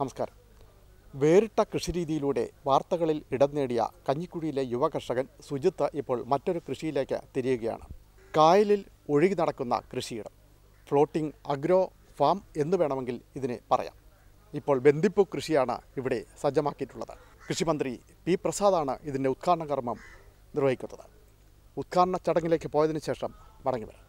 നമസ്കാരം വേറിട്ട കൃഷിരീതിയിലൂടെ വാർത്തകളിൽ ഇടം നേടിയ കഞ്ഞിക്കുഴിയിലെ യുവ കർഷകൻ സുജിത്ത് ഇപ്പോൾ മറ്റൊരു കൃഷിയിലേക്ക് തിരിയുകയാണ് കായലിൽ ഒഴുകി നടക്കുന്ന കൃഷിയിടം ഫ്ലോട്ടിംഗ് അഗ്രോ ഫാം എന്ന് വേണമെങ്കിൽ ഇതിനെ പറയാം ഇപ്പോൾ ബന്ദിപ്പൂ കൃഷിയാണ് ഇവിടെ സജ്ജമാക്കിയിട്ടുള്ളത് കൃഷിമന്ത്രി പി പ്രസാദാണ് ഇതിൻ്റെ ഉദ്ഘാടന കർമ്മം നിർവഹിക്കുന്നത് ഉദ്ഘാടന ചടങ്ങിലേക്ക് പോയതിനു ശേഷം മടങ്ങി വരാം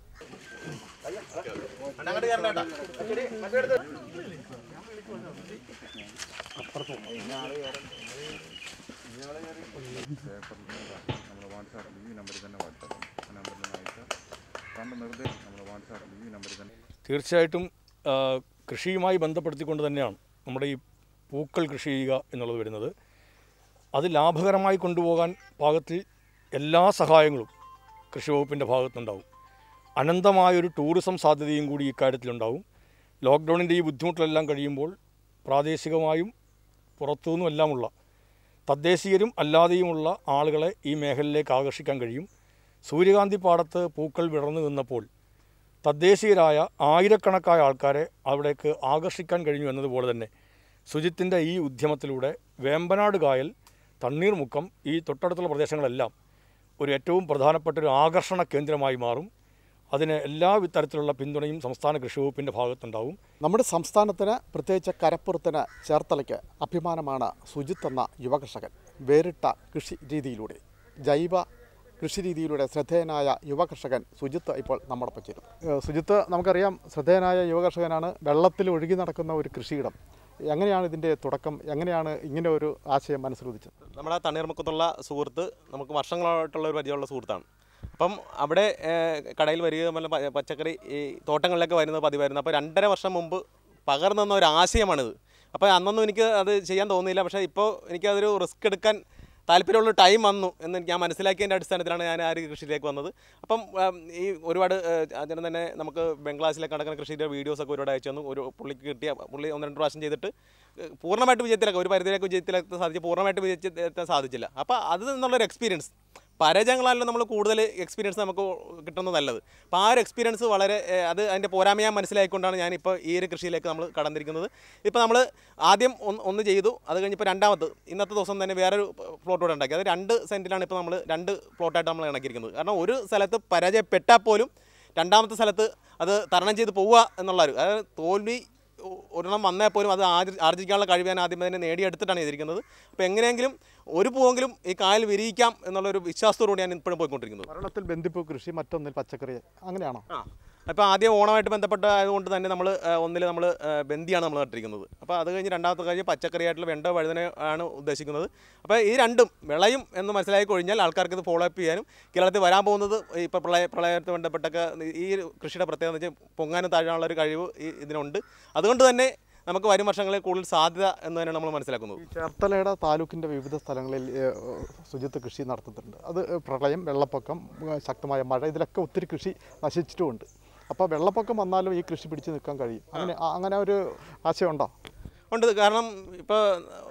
തീർച്ചയായിട്ടും കൃഷിയുമായി ബന്ധപ്പെടുത്തിക്കൊണ്ട് തന്നെയാണ് നമ്മുടെ ഈ പൂക്കൾ കൃഷി ചെയ്യുക എന്നുള്ളത് വരുന്നത് അത് ലാഭകരമായി കൊണ്ടുപോകാൻ ഭാഗത്തിൽ എല്ലാ സഹായങ്ങളും കൃഷി വകുപ്പിൻ്റെ ഭാഗത്തുനിന്നുണ്ടാവും അനന്തമായൊരു ടൂറിസം സാധ്യതയും കൂടി ഇക്കാര്യത്തിലുണ്ടാവും ലോക്ക്ഡൗണിൻ്റെ ഈ ബുദ്ധിമുട്ടിലെല്ലാം കഴിയുമ്പോൾ പ്രാദേശികമായും പുറത്തുനിന്നുമെല്ലാമുള്ള തദ്ദേശീയരും അല്ലാതെയുമുള്ള ആളുകളെ ഈ മേഖലയിലേക്ക് ആകർഷിക്കാൻ കഴിയും സൂര്യകാന്തി പാടത്ത് പൂക്കൾ വിടർന്നു നിന്നപ്പോൾ തദ്ദേശീയരായ ആയിരക്കണക്കായ ആൾക്കാരെ അവിടേക്ക് ആകർഷിക്കാൻ കഴിഞ്ഞു എന്നതുപോലെ തന്നെ ശുചിത്തിൻ്റെ ഈ ഉദ്യമത്തിലൂടെ വേമ്പനാട് കായൽ തണ്ണീർമുക്കം ഈ തൊട്ടടുത്തുള്ള പ്രദേശങ്ങളെല്ലാം ഒരു ഏറ്റവും പ്രധാനപ്പെട്ട ഒരു ആകർഷണ കേന്ദ്രമായി മാറും അതിന് എല്ലാ തരത്തിലുള്ള പിന്തുണയും സംസ്ഥാന കൃഷി വകുപ്പിൻ്റെ ഭാഗത്തുണ്ടാവും നമ്മുടെ സംസ്ഥാനത്തിന് പ്രത്യേകിച്ച് കരപ്പുറത്തിന് ചേർത്തലയ്ക്ക് അഭിമാനമാണ് സുജിത്ത് എന്ന യുവകർഷകൻ വേറിട്ട കൃഷി രീതിയിലൂടെ ജൈവ കൃഷി രീതിയിലൂടെ ശ്രദ്ധേയനായ യുവകർഷകൻ സുജിത്ത് ഇപ്പോൾ നമ്മോടൊപ്പം ചേരുന്നു സുജിത്ത് നമുക്കറിയാം ശ്രദ്ധേയനായ യുവകർഷകനാണ് വെള്ളത്തിൽ ഒഴുകി നടക്കുന്ന ഒരു കൃഷിയിടം എങ്ങനെയാണ് ഇതിൻ്റെ തുടക്കം എങ്ങനെയാണ് ഇങ്ങനെ ഒരു ആശയം മനസ്സിലുദിച്ചത് നമ്മുടെ തണ്ണീർമുക്കത്തുള്ള സുഹൃത്ത് നമുക്ക് വർഷങ്ങളായിട്ടുള്ള ഒരു പരിചയമുള്ള സുഹൃത്താണ് അപ്പം അവിടെ കടയിൽ വരിക പച്ചക്കറി ഈ തോട്ടങ്ങളിലൊക്കെ വരുന്നത് പതിവായിരുന്നു അപ്പോൾ രണ്ടര വർഷം മുമ്പ് പകർന്നു തന്ന ഒരു ആശയമാണിത് അപ്പോൾ അന്നൊന്നും എനിക്ക് അത് ചെയ്യാൻ തോന്നിയില്ല പക്ഷേ ഇപ്പോൾ എനിക്കതൊരു റിസ്ക് എടുക്കാൻ താല്പര്യമുള്ള ടൈം വന്നു എന്ന് ഞാൻ മനസ്സിലാക്കിയതിൻ്റെ അടിസ്ഥാനത്തിലാണ് ഞാൻ ആ ഒരു കൃഷിയിലേക്ക് വന്നത് അപ്പം ഈ ഒരുപാട് അതിന് തന്നെ നമുക്ക് ബംഗ്ലാസിലൊക്കെ നടക്കുന്ന കൃഷിയുടെ വീഡിയോസൊക്കെ ഒരുപാട് അയച്ചു തന്നു ഒരു പുള്ളിക്ക് കിട്ടിയ പുള്ളി ഒന്ന് രണ്ട് പ്രാവശ്യം ചെയ്തിട്ട് പൂർണ്ണമായിട്ട് വിജയത്തിലൊക്കെ ഒരു പരിധിയിലേക്ക് വിജയത്തിലെത്താൻ സാധിച്ചു പൂർണ്ണമായിട്ട് വിജയത്തിലെത്താൻ സാധിച്ചില്ല അപ്പോൾ അത് എന്നുള്ളൊരു എക്സ്പീരിയൻസ് പരാജയങ്ങളാണല്ലോ നമ്മൾ കൂടുതൽ എക്സ്പീരിയൻസ് നമുക്ക് കിട്ടുന്നത് നല്ലത് അപ്പോൾ ആ ഒരു എക്സ്പീരിയൻസ് വളരെ അത് അതിൻ്റെ പോരാമയാൻ മനസ്സിലായിക്കൊണ്ടാണ് ഞാനിപ്പോൾ ഈ ഒരു കൃഷിയിലേക്ക് നമ്മൾ കടന്നിരിക്കുന്നത് ഇപ്പോൾ നമ്മൾ ആദ്യം ഒന്ന് ചെയ്തു അത് കഴിഞ്ഞിപ്പോൾ രണ്ടാമത് ഇന്നത്തെ ദിവസം തന്നെ വേറൊരു പ്ലോട്ടോടെ ഉണ്ടാക്കി അത് രണ്ട് സെൻറ്റിലാണ് ഇപ്പോൾ നമ്മൾ രണ്ട് പ്ലോട്ടായിട്ട് നമ്മൾ ഇണക്കിയിരിക്കുന്നത് കാരണം ഒരു സ്ഥലത്ത് പരാജയപ്പെട്ടാൽ പോലും രണ്ടാമത്തെ സ്ഥലത്ത് അത് തരണം ചെയ്ത് പോവുക എന്നുള്ളൊരു അതായത് തോൽവി ഒരെണ്ണം വന്നാൽ പോലും അത് ആർജിക്കാനുള്ള കഴിവ് ഞാൻ ആദ്യം തന്നെ നേടിയെടുത്തിട്ടാണ് ചെയ്തിരിക്കുന്നത് അപ്പോൾ എങ്ങനെയെങ്കിലും ഒരു പൂവെങ്കിലും ഈ കായൽ വിരിയിക്കാം എന്നുള്ളൊരു വിശ്വാസത്തോടുകൂടി ഞാൻ ഇപ്പോഴും പോയിക്കൊണ്ടിരിക്കുന്നത് കൃഷി മറ്റൊന്നിൽ പച്ചക്കറി അങ്ങനെയാണോ ആ അപ്പോൾ ആദ്യം ഓണമായിട്ട് ബന്ധപ്പെട്ട ആയതുകൊണ്ട് തന്നെ നമ്മൾ ഒന്നിൽ നമ്മൾ ബന്ദിയാണ് നമ്മൾ നട്ടിരിക്കുന്നത് അപ്പോൾ അത് കഴിഞ്ഞ് രണ്ടാമത്തെ കാര്യം പച്ചക്കറിയായിട്ടുള്ള വെണ്ട വഴുതന ആണ് ഉദ്ദേശിക്കുന്നത് അപ്പോൾ ഈ രണ്ടും വിളയും എന്ന് മനസ്സിലാക്കി കഴിഞ്ഞാൽ ആൾക്കാർക്ക് ഇത് ഫോളോ അപ്പ് ചെയ്യാനും കേരളത്തിൽ വരാൻ പോകുന്നത് ഇപ്പോൾ പ്രളയ പ്രളയത്തെ ബന്ധപ്പെട്ടൊക്കെ ഈ കൃഷിയുടെ പ്രത്യേകത എന്ന് വെച്ചാൽ പൊങ്ങാനും താഴാനുള്ള ഒരു കഴിവ് ഇതിനുണ്ട് അതുകൊണ്ട് തന്നെ നമുക്ക് വരും വർഷങ്ങളിൽ കൂടുതൽ സാധ്യത എന്ന് തന്നെ നമ്മൾ മനസ്സിലാക്കുന്നത് ചേർത്തലയുടെ താലൂക്കിൻ്റെ വിവിധ സ്ഥലങ്ങളിൽ ശുചിത്വ കൃഷി നടത്തുന്നുണ്ട് അത് പ്രളയം വെള്ളപ്പൊക്കം ശക്തമായ മഴ ഇതിലൊക്കെ ഒത്തിരി കൃഷി നശിച്ചിട്ടുമുണ്ട് അപ്പോൾ വെള്ളപ്പൊക്കം വന്നാലും ഈ കൃഷി പിടിച്ചു നിൽക്കാൻ കഴിയും അങ്ങനെ അങ്ങനെ ഒരു ആശയമുണ്ടോ ഉണ്ട് കാരണം ഇപ്പോൾ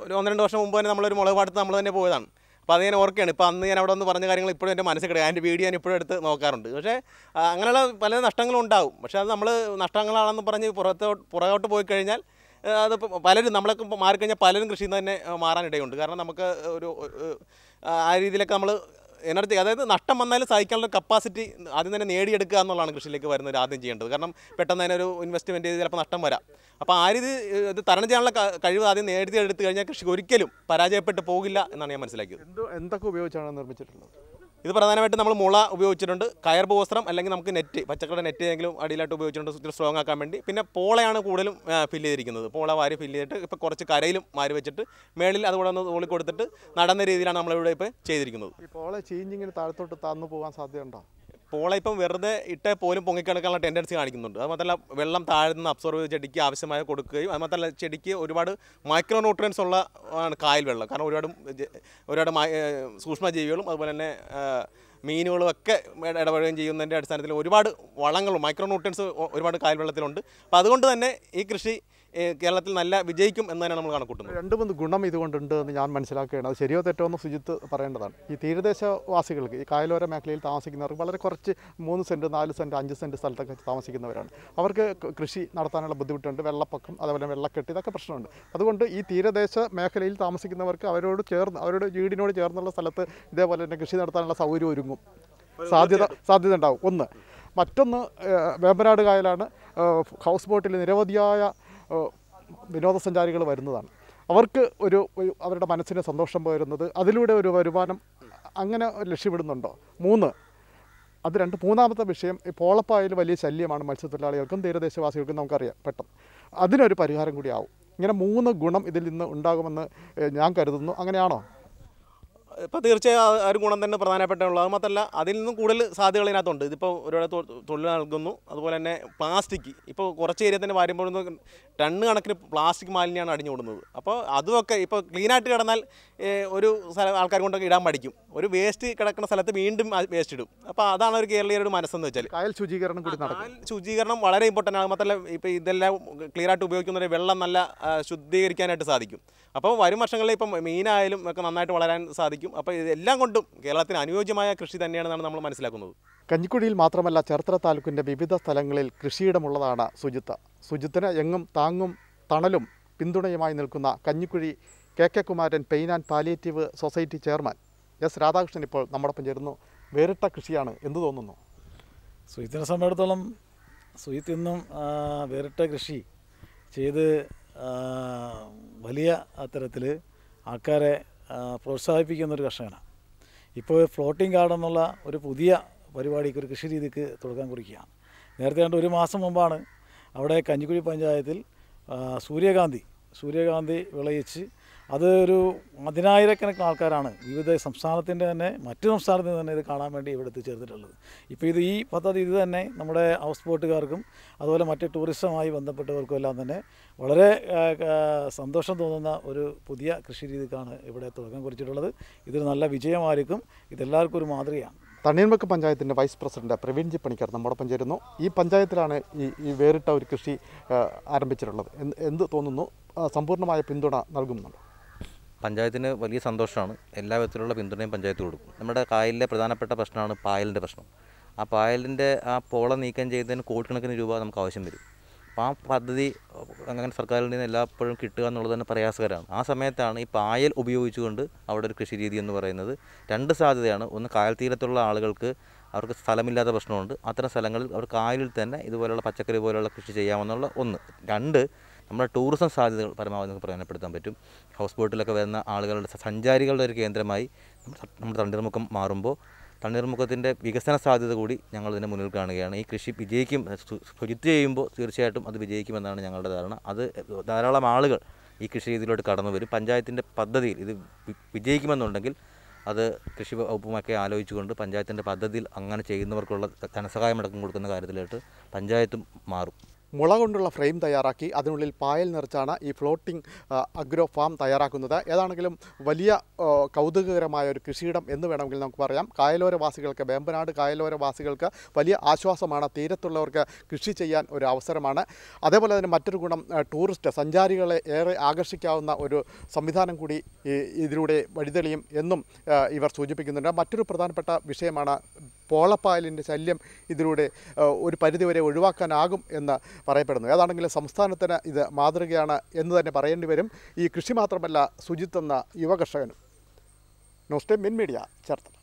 ഒരു ഒന്ന് രണ്ട് വർഷം മുമ്പ് തന്നെ നമ്മളൊരു മുളക് പാടത്ത് നമ്മൾ തന്നെ പോയതാണ് അപ്പോൾ അത് ഞാൻ ഓർക്കുകയാണ് ഇപ്പോൾ അന്ന് ഞാൻ അവിടെ ഒന്ന് പറഞ്ഞ കാര്യങ്ങൾ ഇപ്പോഴും എൻ്റെ മനസ്സിൽ കിടക്കുക എൻ്റെ വീഡിയോ ഞാൻ ഇപ്പോഴും എടുത്ത് നോക്കാറുണ്ട് പക്ഷേ അങ്ങനെയുള്ള പല നഷ്ടങ്ങളും ഉണ്ടാവും പക്ഷേ അത് നമ്മൾ നഷ്ടങ്ങളാണെന്ന് പറഞ്ഞ് പുറത്തോട്ട് പുറകോട്ട് പോയി കഴിഞ്ഞാൽ അത് പലരും നമ്മളൊക്കെ മാറിക്കഴിഞ്ഞാൽ പലരും കൃഷിയിൽ നിന്ന് തന്നെ മാറാനിടയുണ്ട് കാരണം നമുക്ക് ഒരു ആ രീതിയിലൊക്കെ നമ്മൾ എനർജി അതായത് നഷ്ടം വന്നാലും സഹിക്കാനുള്ള കപ്പാസിറ്റി ആദ്യം തന്നെ നേടിയെടുക്കുക എന്നുള്ളതാണ് കൃഷിയിലേക്ക് വരുന്നത് ആദ്യം ചെയ്യേണ്ടത് കാരണം പെട്ടെന്ന് തന്നെ ഒരു ഇൻവെസ്റ്റ്മെൻറ്റ് ചെയ്ത് ചിലപ്പോൾ നഷ്ടം വരാം അപ്പോൾ ആ രീതി ഇത് തരണം ചെയ്യാനുള്ള കഴിവ് ആദ്യം നേടിയെടുത്ത് കഴിഞ്ഞാൽ കൃഷി ഒരിക്കലും പരാജയപ്പെട്ട് പോകില്ല എന്നാണ് ഞാൻ മനസ്സിലാക്കിയത് എന്തൊക്കെ ഉപയോഗിച്ചാണ് നിർമ്മിച്ചിട്ടുള്ളത് ഇത് പ്രധാനമായിട്ടും നമ്മൾ മുള ഉപയോഗിച്ചിട്ടുണ്ട് കയർ വസ്ത്രം അല്ലെങ്കിൽ നമുക്ക് നെറ്റ് പച്ചക്കറിയുടെ നെറ്റ് ഏതെങ്കിലും അടിയിലായിട്ട് ഉപയോഗിച്ചിട്ടുണ്ട് സ്ട്രോങ് ആക്കാൻ വേണ്ടി പിന്നെ പോളയാണ് കൂടുതലും ഫില്ല് ചെയ്തിരിക്കുന്നത് പോള വാരി ഫില്ല് ചെയ്തിട്ട് ഇപ്പോൾ കുറച്ച് കരയിലും മാറി വെച്ചിട്ട് മേളിൽ അതുകൂടെ ഒന്ന് തോളിക്കൊടുത്തിട്ട് കൊടുത്തിട്ട് നടന്ന രീതിയിലാണ് നമ്മളിവിടെ ഇപ്പോൾ ചെയ്തിരിക്കുന്നത് ഈ പോള ചീഞ്ഞിങ്ങനെ താഴത്തോട്ട് തന്നു പോകാൻ സാധ്യതയുണ്ടോ പോള ഇപ്പം വെറുതെ ഇട്ടേ പോലും പൊങ്ങിക്കിടക്കാനുള്ള ടെൻഡൻസി കാണിക്കുന്നുണ്ട് അത് മാത്രമല്ല വെള്ളം താഴ്ന്ന അബ്സോർവ് ചെടിക്ക് ആവശ്യമായ കൊടുക്കുകയും അത് മാത്രമല്ല ചെടിക്ക് ഒരുപാട് മൈക്രോ ന്യൂട്രിയൻസ് ഉള്ള ആണ് കായൽ വെള്ളം കാരണം ഒരുപാട് ഒരുപാട് സൂക്ഷ്മജീവികളും അതുപോലെ തന്നെ മീനുകളും ഒക്കെ ഇടപെടുകയും ചെയ്യുന്നതിൻ്റെ അടിസ്ഥാനത്തിൽ ഒരുപാട് വളങ്ങളും മൈക്രോ ന്യൂട്രിയൻസ് ഒരുപാട് കായൽ വെള്ളത്തിലുണ്ട് അപ്പോൾ അതുകൊണ്ട് തന്നെ ഈ കൃഷി കേരളത്തിൽ നല്ല വിജയിക്കും എന്ന് തന്നെ നമ്മൾ കണക്കൂട്ടുന്നത് രണ്ട് മൂന്ന് ഗുണം ഇതുകൊണ്ടുണ്ട് എന്ന് ഞാൻ മനസ്സിലാക്കുകയാണ് അത് ശരിയോ തെറ്റോ എന്ന് സുജിത്ത് പറയേണ്ടതാണ് ഈ തീരദേശവാസികൾക്ക് ഈ കായലോര മേഖലയിൽ താമസിക്കുന്നവർക്ക് വളരെ കുറച്ച് മൂന്ന് സെൻറ്റ് നാല് സെൻറ്റ് അഞ്ച് സെൻറ്റ് സ്ഥലത്തൊക്കെ താമസിക്കുന്നവരാണ് അവർക്ക് കൃഷി നടത്താനുള്ള ബുദ്ധിമുട്ടുണ്ട് വെള്ളപ്പൊക്കം അതുപോലെ വെള്ളക്കെട്ട് ഇതൊക്കെ പ്രശ്നമുണ്ട് അതുകൊണ്ട് ഈ തീരദേശ മേഖലയിൽ താമസിക്കുന്നവർക്ക് അവരോട് ചേർന്ന് അവരുടെ വീടിനോട് ചേർന്നുള്ള സ്ഥലത്ത് ഇതേപോലെ തന്നെ കൃഷി നടത്താനുള്ള സൗകര്യം ഒരുങ്ങും സാധ്യത സാധ്യത ഉണ്ടാവും ഒന്ന് മറ്റൊന്ന് വേമ്പനാട് കായലാണ് ഹൗസ് ബോട്ടിൽ നിരവധിയായ വിനോദസഞ്ചാരികൾ വരുന്നതാണ് അവർക്ക് ഒരു അവരുടെ മനസ്സിന് സന്തോഷം പോരുന്നത് അതിലൂടെ ഒരു വരുമാനം അങ്ങനെ ലക്ഷ്യമിടുന്നുണ്ടോ മൂന്ന് അത് രണ്ട് മൂന്നാമത്തെ വിഷയം ഈ പോളപ്പായാലും വലിയ ശല്യമാണ് മത്സ്യത്തൊഴിലാളികൾക്കും തീരദേശവാസികൾക്കും നമുക്കറിയാം പെട്ടെന്ന് അതിനൊരു പരിഹാരം കൂടി ആവും ഇങ്ങനെ മൂന്ന് ഗുണം ഇതിൽ നിന്ന് ഉണ്ടാകുമെന്ന് ഞാൻ കരുതുന്നു അങ്ങനെയാണോ ഇപ്പോൾ തീർച്ചയായും ആ ഒരു ഗുണം തന്നെ പ്രധാനപ്പെട്ടുള്ളത് അത് മാത്രമല്ല അതിൽ നിന്നും കൂടുതൽ സാധ്യതകൾ ഇതിനകത്തുണ്ട് ഇതിപ്പോൾ ഒരുപാട് തൊഴിൽ നൽകുന്നു അതുപോലെ തന്നെ പ്ലാസ്റ്റിക് ഇപ്പോൾ കുറച്ച് ഏരിയ തന്നെ വരുമ്പോഴൊന്നും ടണ്ണ് കണക്കിന് പ്ലാസ്റ്റിക് മാലിന്യമാണ് അടിഞ്ഞുകൂടുന്നത് അപ്പോൾ അതുമൊക്കെ ഇപ്പോൾ ക്ലീനായിട്ട് കിടന്നാൽ ഒരു സ്ഥലം ആൾക്കാർ കൊണ്ടൊക്കെ ഇടാൻ പഠിക്കും ഒരു വേസ്റ്റ് കിടക്കുന്ന സ്ഥലത്ത് വീണ്ടും വേസ്റ്റ് ഇടും അപ്പോൾ അതാണ് ഒരു കേരളീയരുടെ മനസ്സെന്ന് വെച്ചാൽ കായൽ ശുചീകരണം കൂടി നടക്കും കായൽ ശുചീകരണം വളരെ ഇമ്പോർട്ടൻ്റ് ആണ് മാത്രമല്ല ഇപ്പോൾ ഇതെല്ലാം ക്ലിയർ ആയിട്ട് ഉപയോഗിക്കുന്ന വെള്ളം നല്ല ശുദ്ധീകരിക്കാനായിട്ട് സാധിക്കും അപ്പോൾ വരും വർഷങ്ങളിൽ ഇപ്പം മീനായാലും ഒക്കെ നന്നായിട്ട് വളരാൻ സാധിക്കും അപ്പോൾ ഇതെല്ലാം കൊണ്ടും കേരളത്തിന് അനുയോജ്യമായ കൃഷി തന്നെയാണെന്നാണ് നമ്മൾ മനസ്സിലാക്കുന്നത് കഞ്ഞിക്കുഴിയിൽ മാത്രമല്ല ചേർത്തല താലൂക്കിൻ്റെ വിവിധ സ്ഥലങ്ങളിൽ കൃഷിയിടമുള്ളതാണ് സുജിത്ത് സുജിത്തിന് എങ്ങും താങ്ങും തണലും പിന്തുണയുമായി നിൽക്കുന്ന Kanjikuzhi K K Kumaran pain and palliative society chairman S Radhakrishnan ഇപ്പോൾ നമ്മോടൊപ്പം ചേരുന്നു വേറിട്ട കൃഷിയാണ് എന്ന് തോന്നുന്നു സുജിത്തിനെ സംബന്ധിച്ചിടത്തോളം സുജിത്ത് ഇന്നും വേറിട്ട കൃഷി ചെയ്ത് വലിയ തരത്തിൽ ആൾക്കാരെ ഒരു കർഷകനാണ് ഇപ്പോൾ ഫ്ലോട്ടിംഗ് കാർഡ് എന്നുള്ള ഒരു പുതിയ പരിപാടിക്ക് ഒരു കൃഷി രീതിക്ക് തുടക്കം കുറിക്കുകയാണ് നേരത്തെ കണ്ട് ഒരു മാസം മുമ്പാണ് അവിടെ കഞ്ഞിക്കുഴി പഞ്ചായത്തിൽ സൂര്യകാന്തി സൂര്യകാന്തി വിളയിച്ച് അതൊരു പതിനായിരക്കണക്കിന് ആൾക്കാരാണ് വിവിധ സംസ്ഥാനത്തിൻ്റെ തന്നെ മറ്റു സംസ്ഥാനത്തിൽ തന്നെ ഇത് കാണാൻ വേണ്ടി ഇവിടെ എത്തിച്ചേർന്നിട്ടുള്ളത് ഇപ്പോൾ ഇത് ഈ പദ്ധതി ഇത് തന്നെ നമ്മുടെ ഹൗസ് ബോട്ടുകാർക്കും അതുപോലെ മറ്റ് ടൂറിസവുമായി ബന്ധപ്പെട്ടവർക്കും എല്ലാം തന്നെ വളരെ സന്തോഷം തോന്നുന്ന ഒരു പുതിയ കൃഷി രീതിക്കാണ് ഇവിടെ തുടക്കം കുറിച്ചിട്ടുള്ളത് ഇതൊരു നല്ല വിജയമായിരിക്കും ഇതെല്ലാവർക്കും ഒരു മാതൃകയാണ് തണ്ണീർമക്ക പഞ്ചായത്തിൻ്റെ വൈസ് പ്രസിഡന്റ് പ്രവീൺജി പണിക്കർ നമ്മോടൊപ്പം ചേരുന്നു ഈ പഞ്ചായത്തിലാണ് ഈ ഈ വേറിട്ട ഒരു കൃഷി ആരംഭിച്ചിട്ടുള്ളത് എന്ത് തോന്നുന്നു സമ്പൂർണ്ണമായ പിന്തുണ നൽകുന്നുണ്ട് പഞ്ചായത്തിന് വലിയ സന്തോഷമാണ് എല്ലാ വിധത്തിലുള്ള പിന്തുണയും പഞ്ചായത്ത് കൊടുക്കും നമ്മുടെ കായലിലെ പ്രധാനപ്പെട്ട പ്രശ്നമാണ് പായലിൻ്റെ പ്രശ്നം ആ പായലിൻ്റെ ആ പോള നീക്കം ചെയ്തതിന് കോടിക്കണക്കിന് രൂപ നമുക്ക് ആവശ്യം വരും അപ്പോൾ ആ പദ്ധതി അങ്ങനെ സർക്കാരിൽ നിന്ന് എല്ലാപ്പോഴും കിട്ടുക എന്നുള്ളത് തന്നെ പ്രയാസകരമാണ് ആ സമയത്താണ് ഈ പായൽ ഉപയോഗിച്ചുകൊണ്ട് അവിടെ ഒരു കൃഷി രീതി എന്ന് പറയുന്നത് രണ്ട് സാധ്യതയാണ് ഒന്ന് കായൽ തീരത്തുള്ള ആളുകൾക്ക് അവർക്ക് സ്ഥലമില്ലാത്ത പ്രശ്നമുണ്ട് അത്തരം സ്ഥലങ്ങളിൽ അവർ കായലിൽ തന്നെ ഇതുപോലെയുള്ള പച്ചക്കറി പോലെയുള്ള കൃഷി ചെയ്യാമെന്നുള്ള ഒന്ന് രണ്ട് നമ്മുടെ ടൂറിസം സാധ്യതകൾ പരമാവധി നമുക്ക് പ്രയോജനപ്പെടുത്താൻ പറ്റും ഹൗസ് ബോട്ടിലൊക്കെ വരുന്ന ആളുകളുടെ സഞ്ചാരികളുടെ ഒരു കേന്ദ്രമായി നമ്മുടെ തണ്ണീർമുഖം മാറുമ്പോൾ തണ്ണീർമുഖത്തിൻ്റെ വികസന സാധ്യത കൂടി ഞങ്ങൾ ഇതിൻ്റെ മുന്നിൽ കാണുകയാണ് ഈ കൃഷി വിജയിക്കും ശുചിത്വം ചെയ്യുമ്പോൾ തീർച്ചയായിട്ടും അത് വിജയിക്കുമെന്നാണ് ഞങ്ങളുടെ ധാരണ അത് ധാരാളം ആളുകൾ ഈ കൃഷി രീതിയിലോട്ട് കടന്നു വരും പഞ്ചായത്തിൻ്റെ പദ്ധതിയിൽ ഇത് വിജയിക്കുമെന്നുണ്ടെങ്കിൽ അത് കൃഷി വകുപ്പുമൊക്കെ ആലോചിച്ചുകൊണ്ട് പഞ്ചായത്തിൻ്റെ പദ്ധതിയിൽ അങ്ങനെ ചെയ്യുന്നവർക്കുള്ള ധനസഹായമടക്കം കൊടുക്കുന്ന കാര്യത്തിലോട്ട് പഞ്ചായത്തും മാറും മുള കൊണ്ടുള്ള ഫ്രെയിം തയ്യാറാക്കി അതിനുള്ളിൽ പായൽ നിറച്ചാണ് ഈ ഫ്ലോട്ടിംഗ് അഗ്രോ ഫാം തയ്യാറാക്കുന്നത് ഏതാണെങ്കിലും വലിയ കൗതുകകരമായ ഒരു കൃഷിയിടം എന്ന് വേണമെങ്കിൽ നമുക്ക് പറയാം കായലോരവാസികൾക്ക് വേമ്പനാട് കായലോരവാസികൾക്ക് വലിയ ആശ്വാസമാണ് തീരത്തുള്ളവർക്ക് കൃഷി ചെയ്യാൻ ഒരു അവസരമാണ് അതേപോലെ തന്നെ മറ്റൊരു ഗുണം ടൂറിസ്റ്റ് സഞ്ചാരികളെ ഏറെ ആകർഷിക്കാവുന്ന ഒരു സംവിധാനം കൂടി ഇതിലൂടെ വഴിതെളിയും എന്നും ഇവർ സൂചിപ്പിക്കുന്നുണ്ട് മറ്റൊരു പ്രധാനപ്പെട്ട വിഷയമാണ് പോളപ്പായലിൻ്റെ ശല്യം ഇതിലൂടെ ഒരു പരിധിവരെ ഒഴിവാക്കാനാകും എന്ന് പറയപ്പെടുന്നു ഏതാണെങ്കിലും സംസ്ഥാനത്തിന് ഇത് മാതൃകയാണ് എന്ന് തന്നെ പറയേണ്ടി വരും ഈ കൃഷി മാത്രമല്ല സുജിത്ത് എന്ന യുവകർഷകനും നോസ്റ്റേ മിൻ മീഡിയ ചേർത്തല